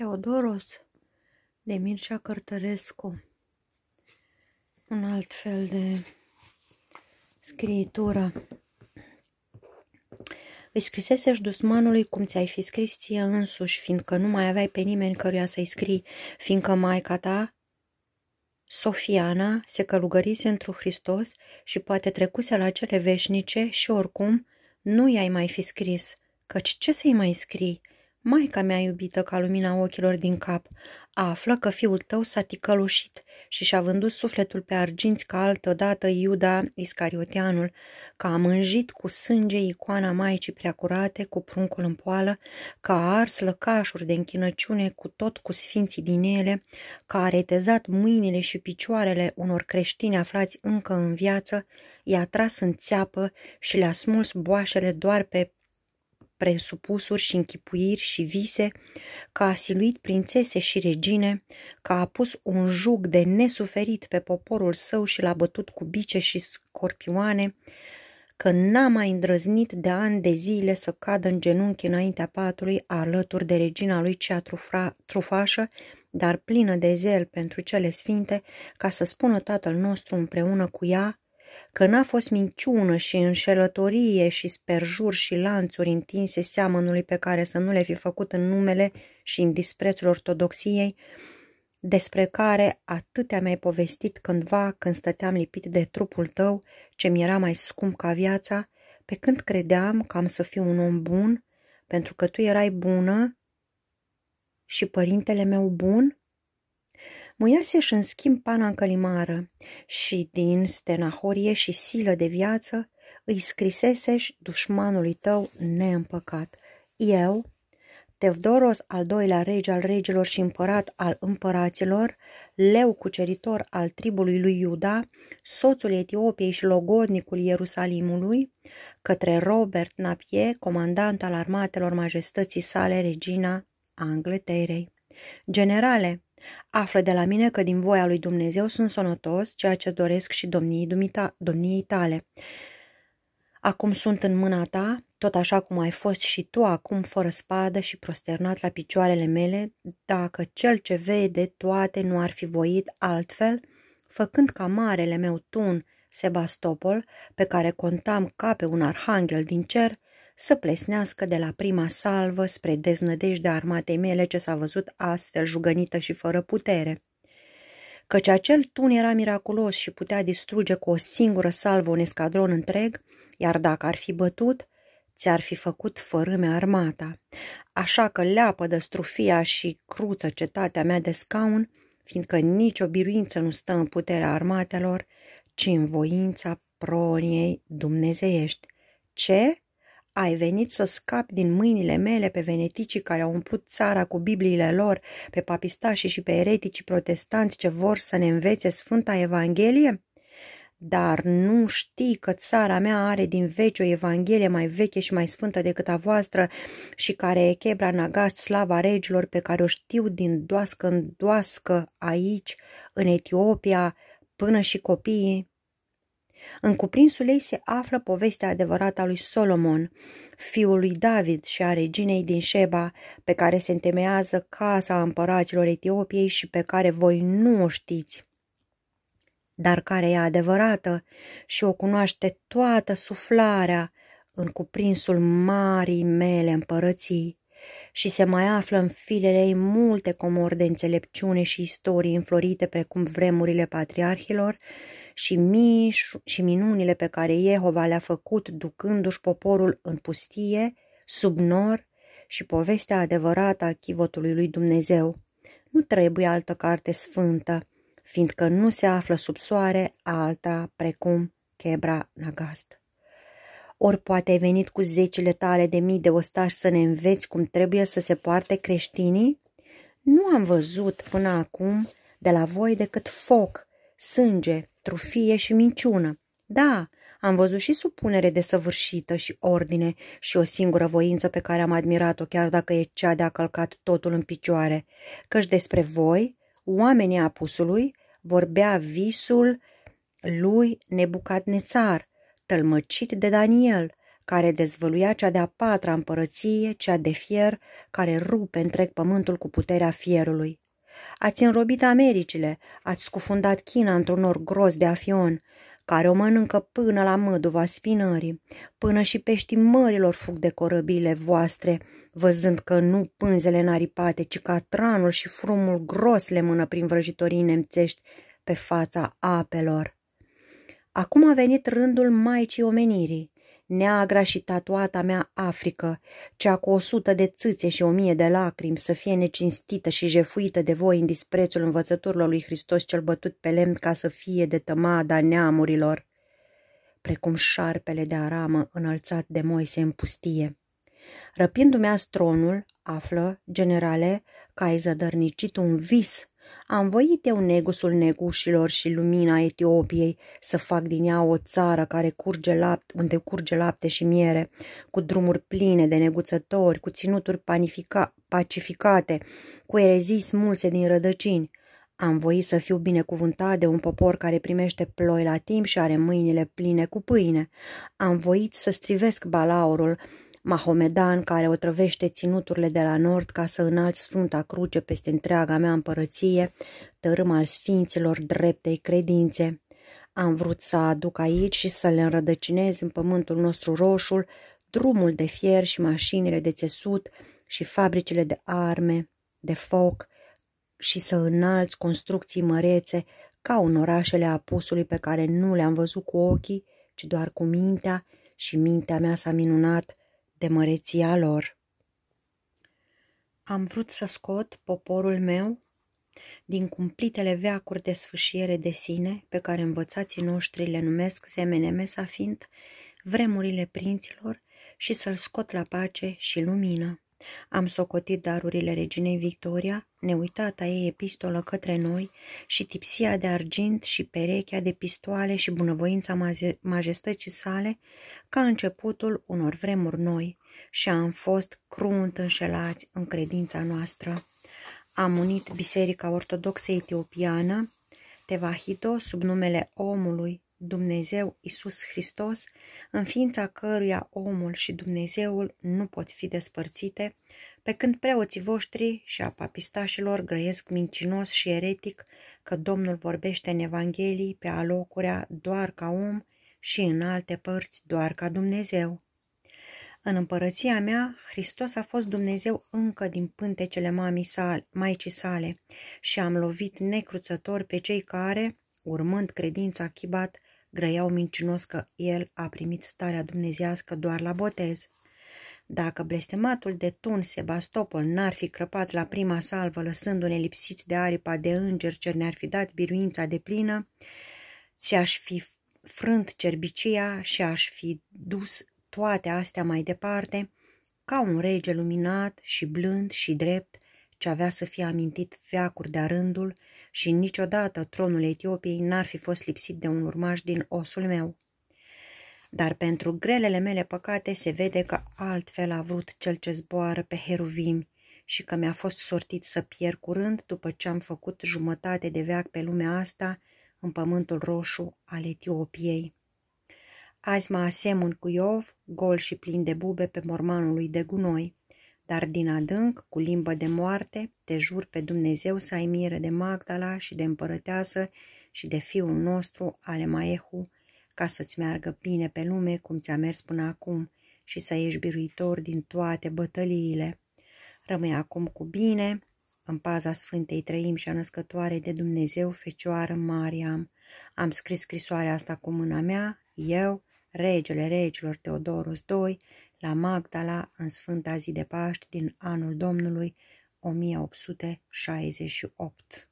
Teodoros de Mircea Cărtărescu. Un alt fel de scriitură. Îi scrisesești dusmanului cum ți-ai fi scris ție însuși, fiindcă nu mai aveai pe nimeni căruia să-i scrii, fiindcă maica ta, Sofiana, se călugărise într-un Hristos și poate trecuse la cele veșnice și oricum nu i-ai mai fi scris, căci ce să-i mai scrii? Maica mea iubită ca lumina ochilor din cap, află că fiul tău s-a ticălușit și și-a vândut sufletul pe arginți ca altădată Iuda Iscarioteanul, că a mânjit cu sânge icoana Maicii Preacurate cu pruncul în poală, că a ars lăcașuri de închinăciune cu tot cu sfinții din ele, că a retezat mâinile și picioarele unor creștini aflați încă în viață, i-a tras în țeapă și le-a smuls boașele doar pe presupusuri și închipuiri și vise, că a siluit prințese și regine, că a pus un jug de nesuferit pe poporul său și l-a bătut cu bice și scorpioane, că n-a mai îndrăznit de ani de zile să cadă în genunchi înaintea patului alături de regina lui cea trufra, trufașă, dar plină de zel pentru cele sfinte, ca să spună tatăl nostru împreună cu ea, că n-a fost minciună și înșelătorie și sperjuri și lanțuri întinse seamănului pe care să nu le fi făcut în numele și în disprețul ortodoxiei, despre care atâtea mi-ai povestit cândva când stăteam lipit de trupul tău, ce mi era mai scump ca viața, pe când credeam că am să fiu un om bun, pentru că tu erai bună și părintele meu bun, Muiase și în schimb pana în călimară și, din stenahorie și silă de viață, îi scrisesești dușmanului tău neîmpăcat. Eu, Tevdoros, al doilea rege al regilor și împărat al împăraților, leu cuceritor al tribului lui Iuda, soțul Etiopiei și logodnicul Ierusalimului, către Robert Napier, comandant al armatelor majestății sale, regina Angleterei. Generale, Află de la mine că din voia lui Dumnezeu sunt sănătos, ceea ce doresc și domnii dumita, domniei tale. Acum sunt în mâna ta, tot așa cum ai fost și tu acum fără spadă și prosternat la picioarele mele, dacă cel ce vede toate nu ar fi voit altfel, făcând ca marele meu tun, Sebastopol, pe care contam ca pe un arhanghel din cer, să plesnească de la prima salvă spre deznădejdea armatei mele ce s-a văzut astfel jugănită și fără putere. Căci acel tun era miraculos și putea distruge cu o singură salvă un escadron întreg, iar dacă ar fi bătut, ți-ar fi făcut fărâme armata. Așa că leapă de strufia și cruță cetatea mea de scaun, fiindcă nicio biruință nu stă în puterea armatelor, ci în voința proniei dumnezeiești. Ce? Ai venit să scapi din mâinile mele pe veneticii care au umplut țara cu bibliile lor, pe papistașii și pe ereticii protestanți ce vor să ne învețe Sfânta Evanghelie? Dar nu știi că țara mea are din veci o Evanghelie mai veche și mai sfântă decât a voastră și care e chebra nagast slava regilor pe care o știu din doască în doască aici, în Etiopia, până și copiii? În cuprinsul ei se află povestea adevărată a lui Solomon, fiul lui David și a reginei din Sheba, pe care se întemeiază casa împăraților Etiopiei și pe care voi nu o știți dar care e adevărată și o cunoaște toată suflarea în cuprinsul marii mele împărății și se mai află în filele ei multe comori de înțelepciune și istorii înflorite precum vremurile patriarhilor și mii și minunile pe care Jehova le-a făcut ducându-și poporul în pustie, sub nor și povestea adevărată a chivotului lui Dumnezeu. Nu trebuie altă carte sfântă, fiindcă nu se află sub soare alta precum Chebra Nagast. Ori poate ai venit cu zecile tale de mii de ostași să ne înveți cum trebuie să se poarte creștinii? Nu am văzut până acum de la voi decât foc, sânge trufie și minciună. Da, am văzut și supunere desăvârșită și ordine și o singură voință pe care am admirat-o, chiar dacă e cea de a călcat totul în picioare, căci despre voi, oamenii apusului, vorbea visul lui Nebucadnețar, tălmăcit de Daniel, care dezvăluia cea de-a patra împărăție, cea de fier, care rupe întreg pământul cu puterea fierului. Ați înrobit Americile, ați scufundat China într-un or gros de afion, care o mănâncă până la măduva spinării, până și peștii mărilor fug de corăbile voastre, văzând că nu pânzele naripate ci catranul și frumul gros le mână prin vrăjitorii nemțești pe fața apelor. Acum a venit rândul Maicii Omenirii neagra și tatuata mea Africă, cea cu o sută de țâțe și o mie de lacrimi, să fie necinstită și jefuită de voi în disprețul învățăturilor lui Hristos cel bătut pe lemn ca să fie de tămada neamurilor, precum șarpele de aramă înălțat de Moise în pustie. Răpindu-mi astronul, află, generale, că ai zădărnicit un vis am voit eu negusul negușilor și lumina Etiopiei să fac din ea o țară care curge lapte, unde curge lapte și miere, cu drumuri pline de neguțători, cu ținuturi panifica, pacificate, cu erezii smulse din rădăcini. Am voit să fiu binecuvântat de un popor care primește ploi la timp și are mâinile pline cu pâine. Am voit să strivesc balaurul, mahomedan care o trăvește ținuturile de la nord ca să înalți Sfânta Cruce peste întreaga mea împărăție, tărâm al sfinților dreptei credințe. Am vrut să aduc aici și să le înrădăcinez în pământul nostru roșul, drumul de fier și mașinile de țesut și fabricile de arme, de foc și să înalți construcții mărețe ca în orașele apusului pe care nu le-am văzut cu ochii, ci doar cu mintea și mintea mea s-a minunat de măreția lor. Am vrut să scot poporul meu din cumplitele veacuri de sfâșiere de sine, pe care învățații noștri le numesc semene sa fiind vremurile prinților și să-l scot la pace și lumină. Am socotit darurile reginei Victoria, neuitata ei epistolă către noi și tipsia de argint și perechea de pistoale și bunăvoința majestății sale ca începutul unor vremuri noi și am fost crunt înșelați în credința noastră. Am unit Biserica Ortodoxă Etiopiană, tevahito sub numele omului, Dumnezeu Isus Hristos, în ființa căruia omul și Dumnezeul nu pot fi despărțite, pe când preoții voștri și a papistașilor grăiesc mincinos și eretic că Domnul vorbește în Evanghelii pe alocurea doar ca om și în alte părți doar ca Dumnezeu. În împărăția mea, Hristos a fost Dumnezeu încă din pântecele mamii sale, maicii sale și am lovit necruțător pe cei care, urmând credința chibat, grăiau mincinos că el a primit starea dumnezească doar la botez. Dacă blestematul de tun Sebastopol n-ar fi crăpat la prima salvă lăsându-ne lipsiți de aripa de înger ce ne-ar fi dat biruința de plină, ți-aș fi frânt cerbicia și aș fi dus toate astea mai departe, ca un rege luminat și blând și drept, ce avea să fie amintit veacuri de-a rândul și niciodată tronul Etiopiei n-ar fi fost lipsit de un urmaș din osul meu. Dar pentru grelele mele păcate se vede că altfel a vrut cel ce zboară pe Heruvim și că mi-a fost sortit să pierd curând după ce am făcut jumătate de veac pe lumea asta în pământul roșu al Etiopiei. Azi mă asemăn cu Iov, gol și plin de bube pe mormanul lui de gunoi dar din adânc, cu limbă de moarte, te jur pe Dumnezeu să ai mire de Magdala și de împărăteasă și de fiul nostru, Alemaehu, ca să-ți meargă bine pe lume cum ți-a mers până acum și să ieși biruitor din toate bătăliile. Rămâi acum cu bine, în paza Sfântei Trăim și a Născătoarei de Dumnezeu, Fecioară Mariam. Am scris scrisoarea asta cu mâna mea, eu, regele regilor Teodoros II, la Magdala în Sfânta zi de Paști din anul Domnului 1868.